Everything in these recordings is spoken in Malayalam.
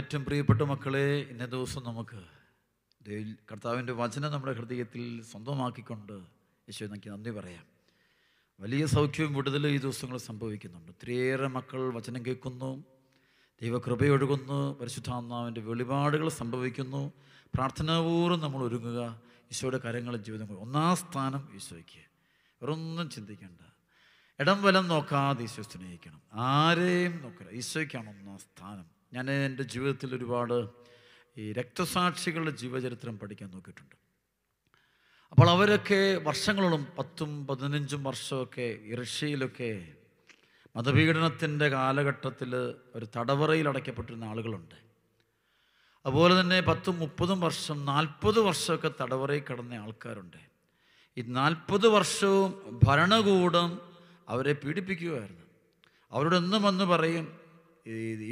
ഏറ്റവും പ്രിയപ്പെട്ട മക്കളെ ഇന്ന ദിവസം നമുക്ക് കർത്താവിൻ്റെ വചനം നമ്മുടെ ഹൃദയത്തിൽ സ്വന്തമാക്കിക്കൊണ്ട് യേശോ എനിക്ക് നന്ദി പറയാം വലിയ സൗഖ്യവും വിടുതലും ഈ ദിവസങ്ങൾ സംഭവിക്കുന്നുണ്ട് ഒത്തിരിയേറെ മക്കൾ വചനം കേൾക്കുന്നു ദൈവകൃപയൊഴുകുന്നു പരിശുദ്ധാത്മാവിൻ്റെ വെളിപാടുകൾ സംഭവിക്കുന്നു പ്രാർത്ഥനാപൂർവ്വം നമ്മൾ ഒരുങ്ങുക ഈശോയുടെ കരങ്ങളും ജീവിതങ്ങളും ഒന്നാം സ്ഥാനം ഈശോയ്ക്ക് വേറൊന്നും ചിന്തിക്കേണ്ട ഇടം വലം നോക്കാതെ ഈശോ സ്നേഹിക്കണം ആരെയും നോക്കില്ല ഈശോയ്ക്കാണ് ഒന്നാം സ്ഥാനം ഞാൻ എൻ്റെ ജീവിതത്തിൽ ഒരുപാട് ഈ രക്തസാക്ഷികളുടെ ജീവചരിത്രം പഠിക്കാൻ നോക്കിയിട്ടുണ്ട് അപ്പോൾ അവരൊക്കെ വർഷങ്ങളോളം പത്തും പതിനഞ്ചും വർഷമൊക്കെ ഇറഷ്യയിലൊക്കെ മതപീഡനത്തിൻ്റെ കാലഘട്ടത്തിൽ ഒരു തടവറയിൽ അടയ്ക്കപ്പെട്ടിരുന്ന ആളുകളുണ്ട് അതുപോലെ തന്നെ പത്തും മുപ്പതും വർഷം നാൽപ്പത് വർഷമൊക്കെ തടവറയിൽ കിടന്ന ആൾക്കാരുണ്ട് ഈ നാൽപ്പത് വർഷവും ഭരണകൂടം അവരെ പീഡിപ്പിക്കുകയായിരുന്നു അവരോട് എന്നും വന്ന് പറയും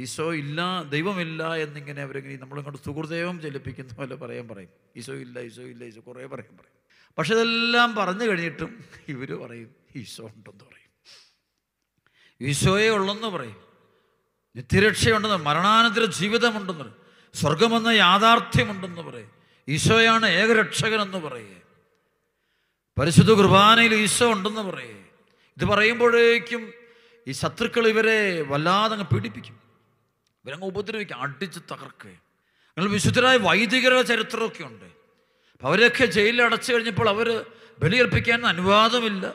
ഈശോ ഇല്ല ദൈവമില്ല എന്നിങ്ങനെ അവരിങ്ങനെ നമ്മളിങ്ങോട്ട് സുഹൃദൈവം ചലിപ്പിക്കുന്ന പോലെ പറയാൻ പറയും ഈശോ ഇല്ല ഈശോ ഇല്ല ഈശോ കുറേ പറയും പറയും പക്ഷെ ഇതെല്ലാം പറഞ്ഞു കഴിഞ്ഞിട്ടും ഇവർ പറയും ഈശോ ഉണ്ടെന്ന് പറയും ഈശോയെ ഉള്ളെന്ന് പറയും നിത്യരക്ഷയുണ്ടെന്ന് മരണാനന്തര ജീവിതമുണ്ടെന്ന് പറയും സ്വർഗമെന്ന യാഥാർത്ഥ്യമുണ്ടെന്ന് പറയും ഈശോയാണ് ഏകരക്ഷകനെന്ന് പറയേ പരിശുദ്ധ കുർബാനയിൽ ഈശോ ഉണ്ടെന്ന് പറയേ ഇത് പറയുമ്പോഴേക്കും ഈ ശത്രുക്കൾ ഇവരെ വല്ലാതെ അങ്ങ് പീഡിപ്പിക്കും ഇവരങ്ങ് ഉപദ്രവിക്കും അടിച്ച് തകർക്കുക അങ്ങനെ വിശുദ്ധരായ വൈദികരുടെ ചരിത്രമൊക്കെ ഉണ്ട് അവരൊക്കെ ജയിലിൽ അടച്ചു കഴിഞ്ഞപ്പോൾ അവർ ബലിയർപ്പിക്കാൻ അനുവാദമില്ല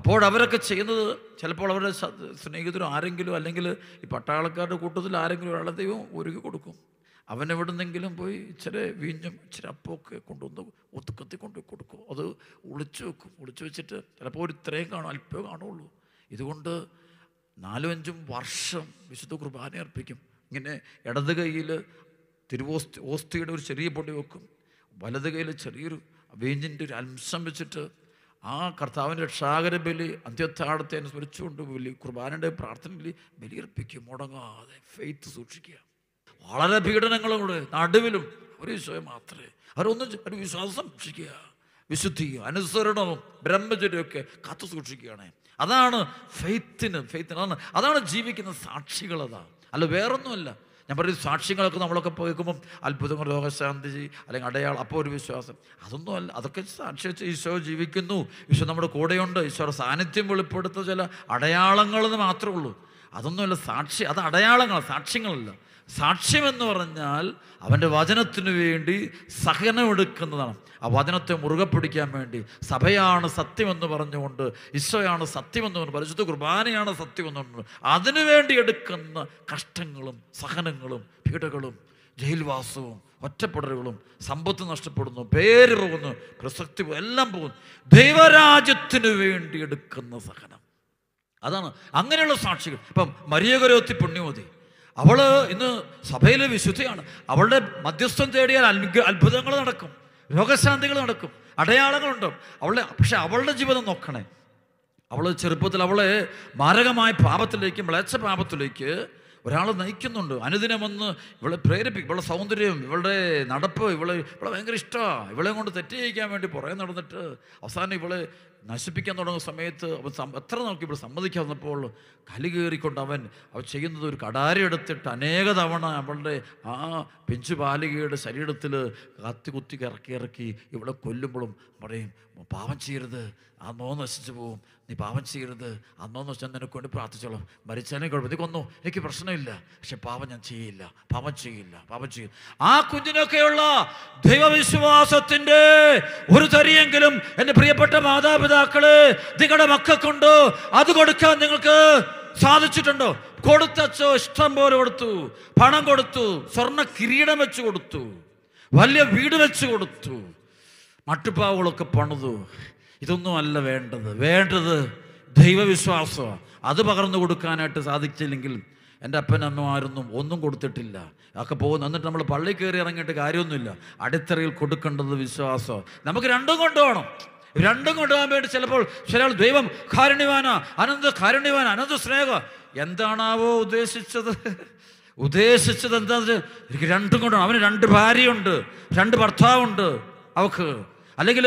അപ്പോൾ അവരൊക്കെ ചെയ്യുന്നത് ചിലപ്പോൾ അവരുടെ സ്നേഹിതരോ ആരെങ്കിലും അല്ലെങ്കിൽ ഈ പട്ടാളക്കാരുടെ കൂട്ടത്തിൽ ആരെങ്കിലും ഒരാളെ ദൈവം ഒരുക്കി കൊടുക്കും അവൻ എവിടെന്നെങ്കിലും പോയി ഇച്ചിരി വീഞ്ഞും ഇച്ചിരി അപ്പമൊക്കെ കൊണ്ടുവന്ന് ഒതുക്കത്തി കൊണ്ടു കൊടുക്കും അത് ഒളിച്ചു വെക്കും ഒളിച്ചു വെച്ചിട്ട് ചിലപ്പോൾ ഒരു ഇത്രയും കാണും അല്പമേ കാണുള്ളൂ ഇതുകൊണ്ട് നാലും അഞ്ചും വർഷം വിശുദ്ധ കുർബാന അർപ്പിക്കും ഇങ്ങനെ ഇടത് കൈയിൽ തിരുവോസ്തി ഓസ്തിയുടെ ഒരു ചെറിയ പൊടി വെക്കും വലത് കയ്യിൽ ചെറിയൊരു വീഞ്ഞിൻ്റെ ഒരു അംശം വെച്ചിട്ട് ആ കർത്താവിൻ്റെ രക്ഷാകര ബലി അന്ത്യത്താടത്തെ സ്മരിച്ചുകൊണ്ട് ബലി കുർബാനയുടെ പ്രാർത്ഥനയിൽ ബലിയർപ്പിക്കും മുടങ്ങാതെ ഫെയ്ത്ത് സൂക്ഷിക്കുക വളരെ പീഡനങ്ങളോട് നടുവിലും ഒരു വിശ്വാസം മാത്രമേ അവരൊന്നും ഒരു വിശ്വാസം സൂക്ഷിക്കുക വിശുദ്ധിയും അനുസരണവും ബ്രഹ്മചര്യമൊക്കെ കാത്തു സൂക്ഷിക്കുകയാണ് അതാണ് ഫെയ്ത്തിന് ഫെയ്ത്തിന് അതാണ് അതാണ് ജീവിക്കുന്ന അതാണ് അല്ല വേറൊന്നുമല്ല ഞാൻ പറഞ്ഞ സാക്ഷ്യങ്ങളൊക്കെ നമ്മളൊക്കെ കേൾക്കുമ്പം അത്ഭുതങ്ങൾ രോഗശാന്തി അല്ലെങ്കിൽ അടയാളം അപ്പോൾ ഒരു വിശ്വാസം അതൊന്നും അല്ല അതൊക്കെ സാക്ഷ്യം ഈശോ ജീവിക്കുന്നു ഈശോ നമ്മുടെ കൂടെയുണ്ട് ഈശോയുടെ സാന്നിധ്യം വെളിപ്പെടുത്തുന്ന ചില അടയാളങ്ങൾ മാത്രമേ ഉള്ളൂ അതൊന്നുമല്ല സാക്ഷി അത് അടയാളങ്ങൾ സാക്ഷ്യങ്ങളല്ല സാക്ഷ്യമെന്ന് പറഞ്ഞാൽ അവൻ്റെ വചനത്തിനു വേണ്ടി സഹനമെടുക്കുന്നതാണ് ആ വചനത്തെ മുറുകെ പിടിക്കാൻ വേണ്ടി സഭയാണ് സത്യമെന്ന് പറഞ്ഞുകൊണ്ട് ഈശോയാണ് സത്യമെന്ന് പറഞ്ഞു പരിശുദ്ധ കുർബാനയാണ് സത്യമെന്ന് പറഞ്ഞു വേണ്ടി എടുക്കുന്ന കഷ്ടങ്ങളും സഹനങ്ങളും പീഡകളും ജയിൽവാസവും ഒറ്റപ്പെടലുകളും സമ്പത്ത് നഷ്ടപ്പെടുന്നു പേര് പോകുന്നു പ്രസക്തി എല്ലാം പോകുന്നു ദൈവരാജ്യത്തിനു വേണ്ടി എടുക്കുന്ന സഹനം അതാണ് അങ്ങനെയുള്ള സാക്ഷികൾ ഇപ്പം മരിയകരോത്തി പുണ്യമതി അവൾ ഇന്ന് സഭയിലെ വിശുദ്ധയാണ് അവളുടെ മധ്യസ്ഥം തേടിയാൽ അത്ഭുതങ്ങൾ നടക്കും രോഗശാന്തികൾ നടക്കും അടയാളങ്ങളുണ്ട് അവളെ പക്ഷെ അവളുടെ ജീവിതം നോക്കണേ അവൾ ചെറുപ്പത്തിൽ അവളെ മാരകമായ പാപത്തിലേക്ക് മ്ലേച്ഛ പാപത്തിലേക്ക് ഒരാൾ നയിക്കുന്നുണ്ട് അനുദിനം വന്ന് ഇവളെ പ്രേരിപ്പിക്കും ഇവളുടെ സൗന്ദര്യം ഇവളുടെ നടപ്പ് ഇവളെ ഇവളെ ഭയങ്കര ഇഷ്ടമാണ് ഇവളെ കൊണ്ട് തെറ്റ് ചെയ്യിക്കാൻ വേണ്ടി പുറകെ നടന്നിട്ട് അവസാനം ഇവളെ നശിപ്പിക്കാൻ തുടങ്ങുന്ന സമയത്ത് അവൻ എത്ര നമുക്ക് ഇവിടെ സമ്മതിക്കാൻ വന്നപ്പോൾ കയറിക്കൊണ്ട് അവൻ അവൻ ചെയ്യുന്നത് ഒരു കടാര എടുത്തിട്ട് അനേക തവണ അവളുടെ ആ പെഞ്ചു ബാലികയുടെ ശരീരത്തിൽ കത്തി കുത്തി ഇറക്കി ഇറക്കി ഇവിടെ കൊല്ലുമ്പോഴും പറയും പാവം ചെയ്യരുത് ആ നോ നശിച്ചു പോവും നീ പാവം ചെയ്യരുത് ആ നോ നശിച്ചാൽ നിനക്ക് വേണ്ടി പ്രാർത്ഥിച്ചോളാം മരിച്ചാലും കുഴപ്പം നീ കൊന്നു എനിക്ക് പ്രശ്നമില്ല പക്ഷെ പാവം ഞാൻ ചെയ്യില്ല പാവം ചെയ്യില്ല പാവം ചെയ്യും ആ കുഞ്ഞിനൊക്കെയുള്ള ദൈവവിശ്വാസത്തിൻ്റെ ഒരു തരിയെങ്കിലും എൻ്റെ പ്രിയപ്പെട്ട മാതാപിതാ മാതാപിതാക്കള് നിങ്ങളുടെ മക്കൾക്കുണ്ടോ അത് കൊടുക്കാൻ നിങ്ങൾക്ക് സാധിച്ചിട്ടുണ്ടോ കൊടുത്തച്ചോ ഇഷ്ടം പോലെ കൊടുത്തു പണം കൊടുത്തു സ്വർണ്ണ കിരീടം വെച്ച് കൊടുത്തു വലിയ വീട് വെച്ച് കൊടുത്തു മട്ടുപ്പാവുകളൊക്കെ പണിതു ഇതൊന്നും അല്ല വേണ്ടത് വേണ്ടത് ദൈവവിശ്വാസമാണ് അത് പകർന്നു കൊടുക്കാനായിട്ട് സാധിച്ചില്ലെങ്കിൽ എൻ്റെ അപ്പനമ്മമാരൊന്നും ഒന്നും കൊടുത്തിട്ടില്ല അതൊക്കെ പോകുന്നു എന്നിട്ട് നമ്മൾ പള്ളി കയറി ഇറങ്ങിയിട്ട് കാര്യമൊന്നുമില്ല അടിത്തറയിൽ കൊടുക്കേണ്ടത് വിശ്വാസം നമുക്ക് രണ്ടും കൊണ്ടുപോകണം രണ്ടും കൊണ്ടുപോകാൻ വേണ്ടി ചിലപ്പോൾ ചില ദൈവം കാരുണ്യവാന അനന്ത കാരുണ്യവാന അനന്ത സ്നേഹ എന്താണാവോ ഉദ്ദേശിച്ചത് ഉദ്ദേശിച്ചത് എന്താ എനിക്ക് രണ്ടും കൊണ്ടു അവന് രണ്ട് ഭാര്യയുണ്ട് രണ്ട് ഭർത്താവുണ്ട് അവക്ക് അല്ലെങ്കിൽ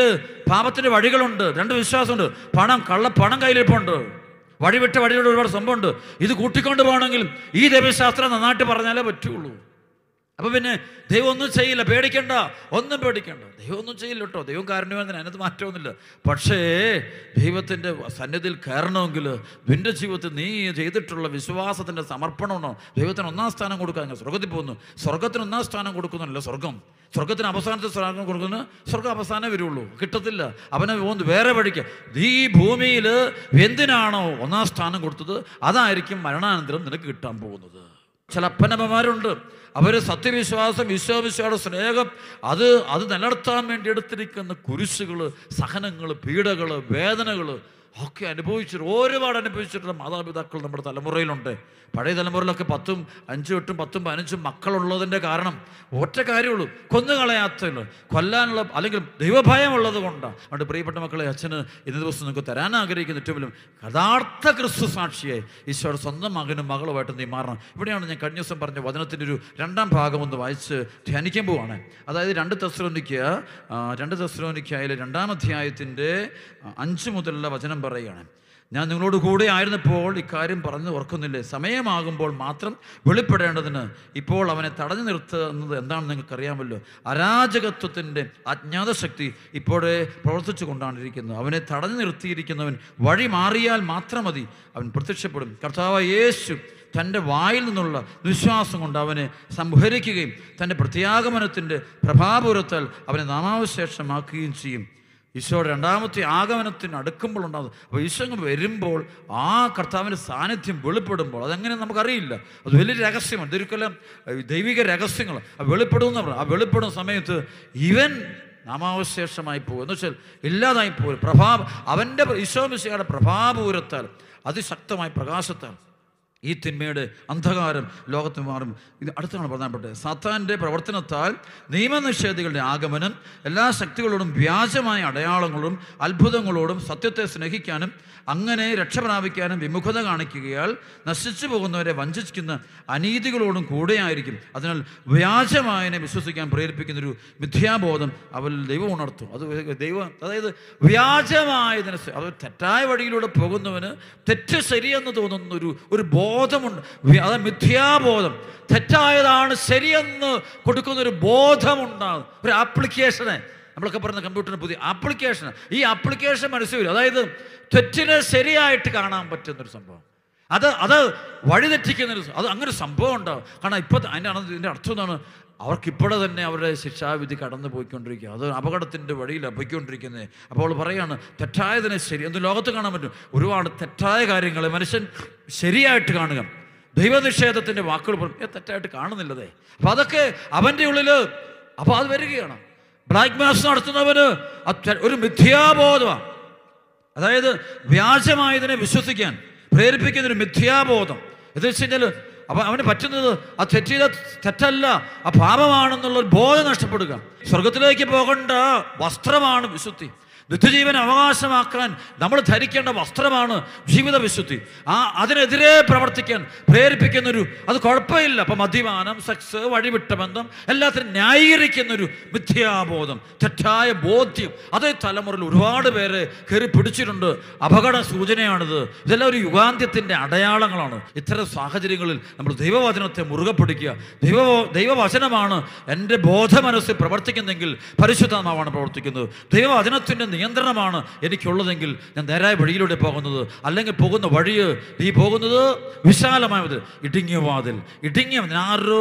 പാപത്തിൻ്റെ വഴികളുണ്ട് രണ്ട് വിശ്വാസമുണ്ട് പണം കള്ള പണം കയ്യിലിപ്പുണ്ട് വഴിവിട്ട വഴിയുടെ ഒരുപാട് സംഭവമുണ്ട് ഇത് കൂട്ടിക്കൊണ്ട് പോകണമെങ്കിൽ ഈ ദൈവശാസ്ത്രം നന്നായിട്ട് പറഞ്ഞാലേ പറ്റുള്ളൂ അപ്പൊ പിന്നെ ദൈവം ഒന്നും ചെയ്യില്ല പേടിക്കണ്ട ഒന്നും പേടിക്കണ്ട ദൈവം ഒന്നും ചെയ്യില്ല കേട്ടോ ദൈവം കാരണവാൻ അതിനകത്ത് മാറ്റമൊന്നുമില്ല പക്ഷേ ദൈവത്തിൻ്റെ സന്നിധിയിൽ കയറണമെങ്കിൽ നിൻ്റെ ജീവിതത്തിൽ നീ ചെയ്തിട്ടുള്ള വിശ്വാസത്തിൻ്റെ സമർപ്പണമാണോ ദൈവത്തിന് ഒന്നാം സ്ഥാനം കൊടുക്കാൻ സ്വർഗത്തിൽ പോകുന്നു സ്വർഗത്തിന് ഒന്നാം സ്ഥാനം കൊടുക്കുന്നില്ല സ്വർഗം സ്വർഗത്തിന് അവസാനത്തെ സ്ഥാനം കൊടുക്കുന്നു സ്വർഗം അവസാനം വരുള്ളൂ കിട്ടത്തില്ല അവനെ പോകുന്നത് വേറെ വഴിക്ക് ഈ ഭൂമിയിൽ എന്തിനാണോ ഒന്നാം സ്ഥാനം കൊടുത്തത് അതായിരിക്കും മരണാനന്തരം നിനക്ക് കിട്ടാൻ പോകുന്നത് ചില അപ്പനമ്മമാരുണ്ട് അവർ സത്യവിശ്വാസം വിശ്വവിശ്വയുടെ സ്നേഹം അത് അത് നിലനിർത്താൻ വേണ്ടി എടുത്തിരിക്കുന്ന കുരിശുകൾ സഹനങ്ങൾ പീഡകൾ വേദനകൾ ഒക്കെ അനുഭവിച്ചിട്ട് ഒരുപാട് അനുഭവിച്ചിട്ടുള്ള മാതാപിതാക്കൾ നമ്മുടെ തലമുറയിലുണ്ട് പഴയ തലമുറയിലൊക്കെ പത്തും അഞ്ചും എട്ടും പത്തും പതിനഞ്ചും മക്കളുള്ളതിൻ്റെ കാരണം ഒറ്റ കാര്യമുള്ളൂ കൊന്നുകളയാത്തുള്ളൂ കൊല്ലാനുള്ള അല്ലെങ്കിൽ ദൈവഭയമുള്ളത് കൊണ്ടാണ് അതുകൊണ്ട് പ്രിയപ്പെട്ട മക്കളെ അച്ഛന് ഇന്ന ദിവസം നിങ്ങൾക്ക് തരാൻ ആഗ്രഹിക്കുന്ന ഏറ്റവും യഥാർത്ഥ ക്രിസ്തു സാക്ഷിയെ ഈശോയുടെ സ്വന്തം മകനും മകളുമായിട്ട് നീ മാറണം ഇവിടെയാണ് ഞാൻ കഴിഞ്ഞ ദിവസം പറഞ്ഞ വചനത്തിൻ്റെ ഒരു രണ്ടാം ഭാഗം ഒന്ന് വായിച്ച് ധ്യാനിക്കാൻ പോവാണ് അതായത് രണ്ട് തെസ്ലോനിക്ക രണ്ട് തസ്രോനിക്കായാലും രണ്ടാം അധ്യായത്തിൻ്റെ അഞ്ച് മുതലുള്ള വചനം പറയുകയാണ് ഞാൻ നിങ്ങളോട് കൂടെ ആയിരുന്നപ്പോൾ ഇക്കാര്യം പറഞ്ഞു ഓർക്കുന്നില്ലേ സമയമാകുമ്പോൾ മാത്രം വെളിപ്പെടേണ്ടതിന് ഇപ്പോൾ അവനെ തടഞ്ഞു നിർത്തുന്നത് എന്താണെന്ന് നിങ്ങൾക്കറിയാമല്ലോ അരാജകത്വത്തിൻ്റെ അജ്ഞാത ശക്തി ഇപ്പോഴേ പ്രവർത്തിച്ചു കൊണ്ടാണിരിക്കുന്നത് അവനെ തടഞ്ഞു നിർത്തിയിരിക്കുന്നവൻ വഴി മാറിയാൽ മാത്രം മതി അവൻ പ്രത്യക്ഷപ്പെടും കർത്താവ് യേശു തൻ്റെ വായിൽ നിന്നുള്ള വിശ്വാസം കൊണ്ട് അവനെ സംഹരിക്കുകയും തൻ്റെ പ്രത്യാഗമനത്തിൻ്റെ പ്രഭാപുരത്താൽ അവനെ നാമാവശേഷമാക്കുകയും ചെയ്യും ഈശോ രണ്ടാമത്തെ ആഗമനത്തിന് അടുക്കുമ്പോൾ ഉണ്ടാകുന്നത് അപ്പോൾ ഈശോ വരുമ്പോൾ ആ കർത്താവിൻ്റെ സാന്നിധ്യം വെളിപ്പെടുമ്പോൾ അതെങ്ങനെ നമുക്കറിയില്ല അത് വലിയ രഹസ്യമാണ് ഇതൊരിക്കലും ദൈവിക രഹസ്യങ്ങൾ ആ വെളിപ്പെടുമെന്ന് പറഞ്ഞു ആ വെളിപ്പെടുന്ന സമയത്ത് ഇവൻ നാമാവശേഷമായി പോകും എന്ന് വെച്ചാൽ ഇല്ലാതായി പോകും പ്രഭാ അവൻ്റെ മിശയുടെ പ്രഭാപൂരത്താൽ അതിശക്തമായ പ്രകാശത്താൽ ഈ തിന്മയുടെ അന്ധകാരം ലോകത്ത് മാറും ഇത് അടുത്താണ് പ്രധാനപ്പെട്ടത് സത്താൻ്റെ പ്രവർത്തനത്താൽ നിയമനിഷേധികളുടെ ആഗമനം എല്ലാ ശക്തികളോടും വ്യാജമായ അടയാളങ്ങളോടും അത്ഭുതങ്ങളോടും സത്യത്തെ സ്നേഹിക്കാനും അങ്ങനെ രക്ഷ പ്രാപിക്കാനും വിമുഖത കാണിക്കുകയാൽ നശിച്ചു പോകുന്നവരെ വഞ്ചിക്കുന്ന അനീതികളോടും കൂടെയായിരിക്കും അതിനാൽ വ്യാജമായനെ വിശ്വസിക്കാൻ പ്രേരിപ്പിക്കുന്നൊരു മിഥ്യാബോധം അവരിൽ ദൈവം ഉണർത്തും അത് ദൈവം അതായത് വ്യാജമായതിനെ അത് തെറ്റായ വഴിയിലൂടെ പോകുന്നവന് തെറ്റ് ശരിയെന്ന് തോന്നുന്ന ഒരു ഒരു ബോധമുണ്ട് അത് മിഥ്യാബോധം തെറ്റായതാണ് ശരിയെന്ന് കൊടുക്കുന്നൊരു ബോധമുണ്ടാകും ഒരു ആപ്ലിക്കേഷനെ നമ്മളൊക്കെ പറയുന്ന കമ്പ്യൂട്ടറിന് പുതിയ ആപ്ലിക്കേഷൻ ഈ ആപ്ലിക്കേഷൻ വരും അതായത് തെറ്റിനെ ശരിയായിട്ട് കാണാൻ പറ്റുന്നൊരു സംഭവം അത് അത് വഴിതെറ്റിക്കുന്നൊരു അത് അങ്ങനെ സംഭവം ഉണ്ടാവും കാരണം ഇപ്പോൾ അതിൻ്റെ ഇതിൻ്റെ അർത്ഥം എന്താണ് അവർക്കിപ്പോഴെ തന്നെ അവരുടെ ശിക്ഷാവിധി കടന്നു പോയിക്കൊണ്ടിരിക്കുക അത് അപകടത്തിൻ്റെ വഴിയിൽ പോയിക്കൊണ്ടിരിക്കുന്നത് അപ്പോൾ പറയുകയാണ് തെറ്റായതിനെ ശരി എന്ന് ലോകത്ത് കാണാൻ പറ്റും ഒരുപാട് തെറ്റായ കാര്യങ്ങൾ മനുഷ്യൻ ശരിയായിട്ട് കാണുക ദൈവനിഷേധത്തിൻ്റെ വാക്കുകൾ തെറ്റായിട്ട് കാണുന്നില്ലതേ അപ്പോൾ അതൊക്കെ അവൻ്റെ ഉള്ളിൽ അപ്പോൾ അത് വരികയാണ് ബ്ലാക്ക് മാസ് നടത്തുന്നവന് ഒരു മിഥ്യാബോധമാണ് അതായത് വ്യാജമായതിനെ വിശ്വസിക്കാൻ പ്രേരിപ്പിക്കുന്ന ഒരു മിഥ്യാബോധം എന്ന് വെച്ച് കഴിഞ്ഞാൽ അപ്പൊ അവന് പറ്റുന്നത് ആ തെറ്റിയത് തെറ്റല്ല ആ ഒരു ബോധം നഷ്ടപ്പെടുക സ്വർഗത്തിലേക്ക് പോകേണ്ട വസ്ത്രമാണ് വിശുദ്ധി നിത്യജീവൻ അവകാശമാക്കാൻ നമ്മൾ ധരിക്കേണ്ട വസ്ത്രമാണ് ജീവിത വിശുദ്ധി ആ അതിനെതിരെ പ്രവർത്തിക്കാൻ പ്രേരിപ്പിക്കുന്നൊരു അത് കുഴപ്പമില്ല അപ്പം മദ്യപാനം സെക്സ് വഴിവിട്ട ബന്ധം എല്ലാത്തിനും ന്യായീകരിക്കുന്നൊരു മിഥ്യാബോധം തെറ്റായ ബോധ്യം അതേ തലമുറയിൽ ഒരുപാട് പേരെ കയറി പിടിച്ചിട്ടുണ്ട് അപകട സൂചനയാണിത് ഇതെല്ലാം ഒരു യുഗാന്ത്യത്തിൻ്റെ അടയാളങ്ങളാണ് ഇത്തരം സാഹചര്യങ്ങളിൽ നമ്മൾ ദൈവവചനത്തെ മുറുകെ പിടിക്കുക ദൈവ ദൈവവചനമാണ് എൻ്റെ ബോധമനസ്സിൽ പ്രവർത്തിക്കുന്നെങ്കിൽ പരിശുദ്ധമാവാണ് പ്രവർത്തിക്കുന്നത് ദൈവവചനത്തിൻ്റെ നിയന്ത്രണമാണ് എനിക്കുള്ളതെങ്കിൽ ഞാൻ നേരായ വഴിയിലൂടെ പോകുന്നത് അല്ലെങ്കിൽ പോകുന്ന വഴി നീ പോകുന്നത് വിശാലമായത് ഇടുങ്ങിയ വാതിൽ ഇടുങ്ങിയ നാരോ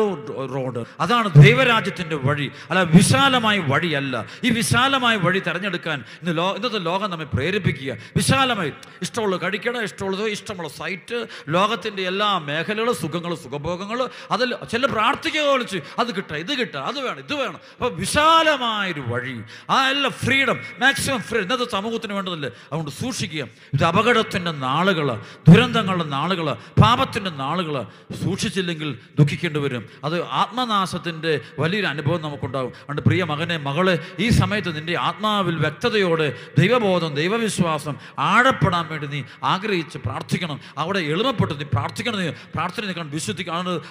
റോഡ് അതാണ് ദൈവരാജ്യത്തിൻ്റെ വഴി അല്ല വിശാലമായ വഴിയല്ല ഈ വിശാലമായ വഴി തിരഞ്ഞെടുക്കാൻ ഇന്ന് ലോ ഇന്നത്തെ ലോകം നമ്മെ പ്രേരിപ്പിക്കുക വിശാലമായി ഇഷ്ടമുള്ളത് കഴിക്കണം ഇഷ്ടമുള്ളത് ഇഷ്ടമുള്ള സൈറ്റ് ലോകത്തിൻ്റെ എല്ലാ മേഖലകളും സുഖങ്ങളും സുഖഭോഗങ്ങളും അതിൽ ചില പ്രാർത്ഥിക്കുക വിളിച്ച് അത് കിട്ടുക ഇത് കിട്ടുക അത് വേണം ഇത് വേണം അപ്പോൾ വിശാലമായൊരു വഴി ആ എല്ലാ ഫ്രീഡം മാക്സിമം ഫ്രണ്ട് ഇന്നത്തെ സമൂഹത്തിന് വേണ്ടതല്ലേ അതുകൊണ്ട് സൂക്ഷിക്കുക ഇത് അപകടത്തിൻ്റെ നാളുകൾ ദുരന്തങ്ങളുടെ നാളുകൾ പാപത്തിൻ്റെ നാളുകൾ സൂക്ഷിച്ചില്ലെങ്കിൽ ദുഃഖിക്കേണ്ടി വരും അത് ആത്മനാശത്തിൻ്റെ വലിയൊരു അനുഭവം നമുക്കുണ്ടാകും അതുകൊണ്ട് പ്രിയ മകനെ മകളെ ഈ സമയത്ത് നിൻ്റെ ആത്മാവിൽ വ്യക്തതയോടെ ദൈവബോധം ദൈവവിശ്വാസം ആഴപ്പെടാൻ വേണ്ടി നീ ആഗ്രഹിച്ച് പ്രാർത്ഥിക്കണം അവിടെ എളിമപ്പെട്ട് നീ പ്രാർത്ഥിക്കണം നീ പ്രാർത്ഥന നിൽക്കണം വിശ്വസിക്കണം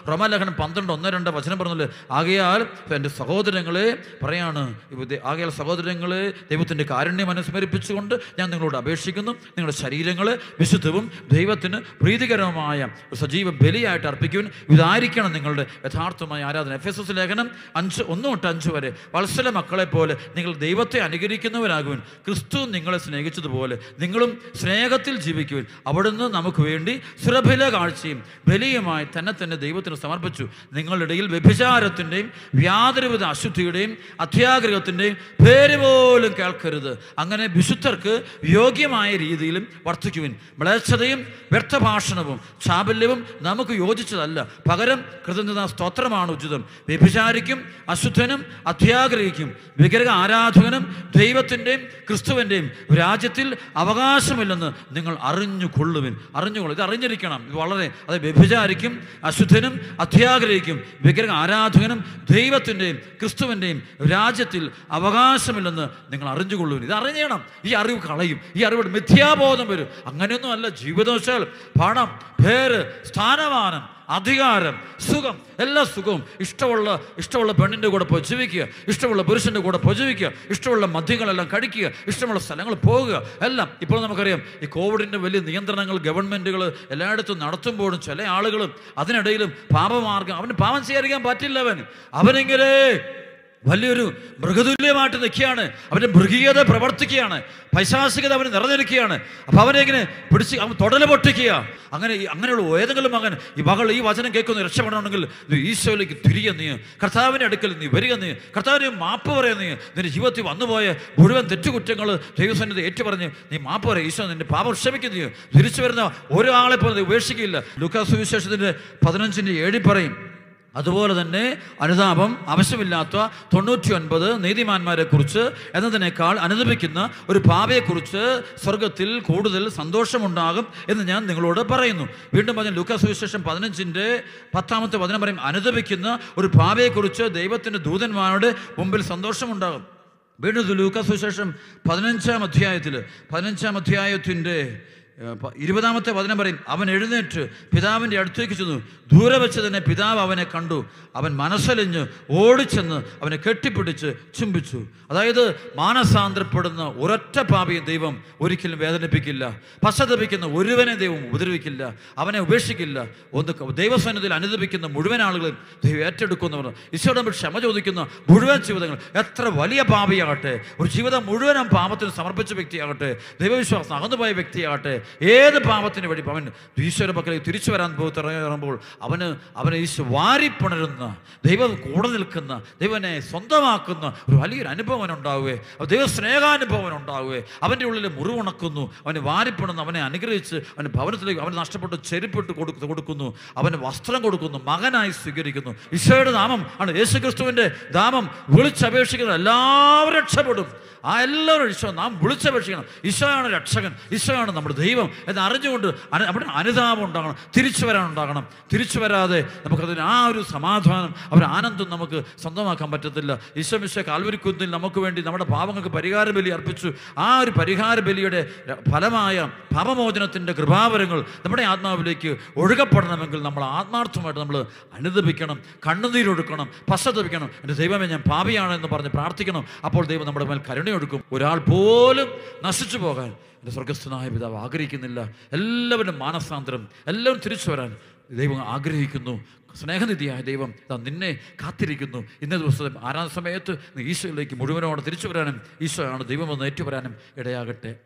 വിശ്വസിക്കാണ് പന്ത്രണ്ട് ഒന്ന് രണ്ട് വചനം പറഞ്ഞില്ലേ ആകയാൽ എൻ്റെ സഹോദരങ്ങളെ പറയാണ് ആകയാൽ സഹോദരങ്ങളെ ദൈവത്തിൻ്റെ കാരുണ്യം വചനം അനുസ്മരിപ്പിച്ചുകൊണ്ട് ഞാൻ നിങ്ങളോട് അപേക്ഷിക്കുന്നു നിങ്ങളുടെ ശരീരങ്ങളെ വിശുദ്ധവും ദൈവത്തിന് പ്രീതികരവുമായ സജീവ ബലിയായിട്ട് അർപ്പിക്കുവാൻ ഇതായിരിക്കണം നിങ്ങളുടെ യഥാർത്ഥമായ ആരാധന എഫ് എസ് എസ് ലേഖനം അഞ്ച് ഒന്ന് തൊട്ട് അഞ്ച് വരെ വത്സല മക്കളെ പോലെ നിങ്ങൾ ദൈവത്തെ അനുകരിക്കുന്നവരാകുവാൻ ക്രിസ്തു നിങ്ങളെ സ്നേഹിച്ചതുപോലെ നിങ്ങളും സ്നേഹത്തിൽ ജീവിക്കുവാൻ അവിടുന്ന് നമുക്ക് വേണ്ടി സുരഭില കാഴ്ചയും ബലിയുമായി തന്നെ തന്നെ ദൈവത്തിന് സമർപ്പിച്ചു നിങ്ങളുടെ ഇടയിൽ വ്യഭിചാരത്തിൻ്റെയും വ്യാതിരവിധ അശുദ്ധിയുടെയും അത്യാഗ്രഹത്തിൻ്റെയും പേര് പോലും കേൾക്കരുത് അങ്ങനെ വിശുദ്ധർക്ക് യോഗ്യമായ രീതിയിലും വർദ്ധിക്കുവിൻ മ്ലേച്ഛതയും വ്യർത്ഥഭാഷണവും ചാബല്യവും നമുക്ക് യോജിച്ചതല്ല പകരം കൃതജ്ഞതാ സ്തോത്രമാണ് ഉചിതം വ്യഭിചാരിക്കും അശുദ്ധനും അധ്യാഗ്രഹിക്കും വിഗ്രഹ ആരാധകനും ദൈവത്തിൻ്റെയും ക്രിസ്തുവിൻ്റെയും രാജ്യത്തിൽ അവകാശമില്ലെന്ന് നിങ്ങൾ അറിഞ്ഞുകൊള്ളുവിൻ അറിഞ്ഞുകൊള്ളു ഇത് അറിഞ്ഞിരിക്കണം ഇത് വളരെ അത് വ്യഭിചാരിക്കും അശുദ്ധനും അധ്യാഗ്രഹിക്കും വിഗ്രഹ ആരാധകനും ദൈവത്തിൻ്റെയും ക്രിസ്തുവിൻ്റെയും രാജ്യത്തിൽ അവകാശമില്ലെന്ന് നിങ്ങൾ അറിഞ്ഞുകൊള്ളുവിൻ ഇത് അറിയണം ഈ അറിവ് കളയും ഈ അറിവ് മിഥ്യാബോധം വരും അങ്ങനെയൊന്നും അല്ല ജീവിതവശാൽ പണം പേര് സ്ഥാനമാനം അധികാരം സുഖം എല്ലാ സുഖവും ഇഷ്ടമുള്ള ഇഷ്ടമുള്ള പെണ്ണിൻ്റെ കൂടെ പോയി ജീവിക്കുക ഇഷ്ടമുള്ള പുരുഷൻ്റെ കൂടെ പോയി ജീവിക്കുക ഇഷ്ടമുള്ള മദ്യങ്ങളെല്ലാം കഴിക്കുക ഇഷ്ടമുള്ള സ്ഥലങ്ങൾ പോകുക എല്ലാം ഇപ്പോൾ നമുക്കറിയാം ഈ കോവിഡിൻ്റെ വലിയ നിയന്ത്രണങ്ങൾ ഗവൺമെൻറ്റുകൾ എല്ലായിടത്തും നടത്തുമ്പോഴും ചില ആളുകളും അതിനിടയിലും പാപമാർഗം അവന് പാപം സ്വീകരിക്കാൻ പറ്റില്ല അവന് അവനെങ്കിലേ വലിയൊരു മൃഗതുല്യമായിട്ട് നിൽക്കുകയാണ് അവൻ്റെ മൃഗീയത പ്രവർത്തിക്കുകയാണ് പൈശാസികത അവന് നിറഞ്ഞിരിക്കുകയാണ് അപ്പോൾ അവനെ ഇങ്ങനെ പിടിച്ച് അവൻ തുടല പൊട്ടിക്കുക അങ്ങനെ അങ്ങനെയുള്ള ഏതെങ്കിലും മകൻ ഈ മകൾ ഈ വചനം കേൾക്കുന്ന രക്ഷപ്പെടണമെങ്കിൽ നീ ഈശോയിലേക്ക് തിരികെ നീ കർത്താവിൻ്റെ അടുക്കൽ നീ വരിക നീ കർത്താവിന് മാപ്പ് പറയുക നീ നിന്റെ ജീവിതത്തിൽ വന്നുപോയ മുഴുവൻ തെറ്റുകുറ്റങ്ങൾ ദൈവസന്നിധി ഏറ്റുപറഞ്ഞ് നീ മാപ്പ് പറയുക ഈശോ നിന്റെ പാപം ക്ഷമിക്കുന്നു തിരിച്ചു വരുന്ന ഒരാളെ പോലും നീ ഉപേക്ഷിക്കില്ല ലുക്കാസുവിശേഷത്തിൻ്റെ പതിനഞ്ചിൻ്റെ ഏഴിൽ പറയും അതുപോലെ തന്നെ അനുതാപം ആവശ്യമില്ലാത്ത തൊണ്ണൂറ്റി ഒൻപത് നീതിമാന്മാരെക്കുറിച്ച് എന്നതിനേക്കാൾ അനുദപിക്കുന്ന ഒരു പാവയെക്കുറിച്ച് സ്വർഗത്തിൽ കൂടുതൽ സന്തോഷമുണ്ടാകും എന്ന് ഞാൻ നിങ്ങളോട് പറയുന്നു വീണ്ടും പറഞ്ഞു ലുക്ക സുവിശേഷം പതിനഞ്ചിൻ്റെ പത്താമത്തെ വചനം പറയും അനുദപിക്കുന്ന ഒരു പാവയെക്കുറിച്ച് ദൈവത്തിൻ്റെ ദൂതന്മാരുടെ മുമ്പിൽ സന്തോഷമുണ്ടാകും വീണ്ടും ലൂക്ക സുവിശേഷം പതിനഞ്ചാം അധ്യായത്തിൽ പതിനഞ്ചാം അധ്യായത്തിൻ്റെ ഇരുപതാമത്തെ വചനം പറയും അവൻ എഴുന്നേറ്റ് പിതാവിൻ്റെ അടുത്തേക്ക് ചെന്നു ദൂരെ വെച്ച് തന്നെ പിതാവ് അവനെ കണ്ടു അവൻ മനസ്സലിഞ്ഞ് ഓടിച്ചെന്ന് അവനെ കെട്ടിപ്പിടിച്ച് ചുംബിച്ചു അതായത് മാനസാന്തരപ്പെടുന്ന ഒരൊറ്റ പാപിയെ ദൈവം ഒരിക്കലും വേദനിപ്പിക്കില്ല പശ്ചാത്തപിക്കുന്ന ഒരുവനെ ദൈവം ഉപദ്രവിക്കില്ല അവനെ ഉപേക്ഷിക്കില്ല ഒന്ന് ദൈവസന്നിധിയിൽ അനുദപിക്കുന്ന മുഴുവൻ ആളുകളും ദൈവം ഏറ്റെടുക്കുന്നവർ ഈശോയുടെ ക്ഷമ ചോദിക്കുന്ന മുഴുവൻ ജീവിതങ്ങൾ എത്ര വലിയ പാപിയാകട്ടെ ഒരു ജീവിതം മുഴുവനും പാപത്തിന് സമർപ്പിച്ച വ്യക്തിയാകട്ടെ ദൈവവിശ്വാസം അകന്നുപോയ വ്യക്തിയാകട്ടെ ഏത് പാപത്തിന് വേണ്ടി അവൻ ഈശോയുടെ പക്കലേക്ക് തിരിച്ചു വരാൻ പോകുമ്പോൾ ഇറങ്ങുമ്പോൾ അവന് അവനെ ഈശോ വാരിപ്പണരുന്ന ദൈവം കൂടെ നിൽക്കുന്ന ദൈവനെ സ്വന്തമാക്കുന്ന ഒരു വലിയൊരു അനുഭവം ഉണ്ടാവുകയെ ദൈവ സ്നേഹാനുഭവം ഉണ്ടാവുകയെ അവൻ്റെ ഉള്ളിൽ മുറിവുണക്കുന്നു അവനെ വാരിപ്പുണർന്ന് അവനെ അനുഗ്രഹിച്ച് അവൻ ഭവനത്തിലേക്ക് അവനെ നഷ്ടപ്പെട്ട് ചെരുപ്പിട്ട് കൊടുക്കുന്നു കൊടുക്കുന്നു അവന് വസ്ത്രം കൊടുക്കുന്നു മകനായി സ്വീകരിക്കുന്നു ഈശോയുടെ നാമം ആണ് യേശു ക്രിസ്തുവിൻ്റെ നാമം വിളിച്ചപേക്ഷിക്കുന്നത് എല്ലാവരും രക്ഷപ്പെടും ആ എല്ലാവരും ഈശോ നാം വിളിച്ചപേക്ഷിക്കണം ഈശോയാണ് രക്ഷകൻ ഈശോയാണ് നമ്മുടെ ദൈവം ദൈവം എന്ന് അറിഞ്ഞുകൊണ്ട് അവിടെ അനുതാപം ഉണ്ടാകണം തിരിച്ചു വരാനുണ്ടാകണം തിരിച്ചു വരാതെ നമുക്കതിന് ആ ഒരു സമാധാനം അവർ ആനന്ദം നമുക്ക് സ്വന്തമാക്കാൻ പറ്റത്തില്ല ഈശ്വമിശ കാൽവരിക്കുന്നിൽ നമുക്ക് വേണ്ടി നമ്മുടെ പാവങ്ങൾക്ക് പരിഹാര ബലി അർപ്പിച്ചു ആ ഒരു പരിഹാര ബലിയുടെ ഫലമായ പാപമോചനത്തിൻ്റെ കൃപാവരങ്ങൾ നമ്മുടെ ആത്മാവിലേക്ക് ഒഴുകപ്പെടണമെങ്കിൽ നമ്മൾ ആത്മാർത്ഥമായിട്ട് നമ്മൾ അനുദപിക്കണം കണ്ണുനീരൊടുക്കണം പശ്ചാത്തപിക്കണം എൻ്റെ ദൈവമേ ഞാൻ പാപിയാണ് എന്ന് പറഞ്ഞ് പ്രാർത്ഥിക്കണം അപ്പോൾ ദൈവം നമ്മുടെ മേൽ കരുണയൊടുക്കും ഒരാൾ പോലും നശിച്ചു പോകാൻ എൻ്റെ സ്വർഗസ്ഥനായ പിതാവ് ആഗ്രഹിക്കുന്നില്ല എല്ലാവരും മാനസാന്തരം എല്ലാവരും തിരിച്ചു വരാൻ ദൈവം ആഗ്രഹിക്കുന്നു സ്നേഹനിധിയായ ദൈവം നിന്നെ കാത്തിരിക്കുന്നു ഇന്നേ ദിവസം ആരാധന സമയത്ത് നീ ഈശോയിലേക്ക് മുഴുവനോടെ തിരിച്ചു വരാനും ഈശോയാണ് ദൈവമെന്ന് ഏറ്റുവരാനും ഇടയാകട്ടെ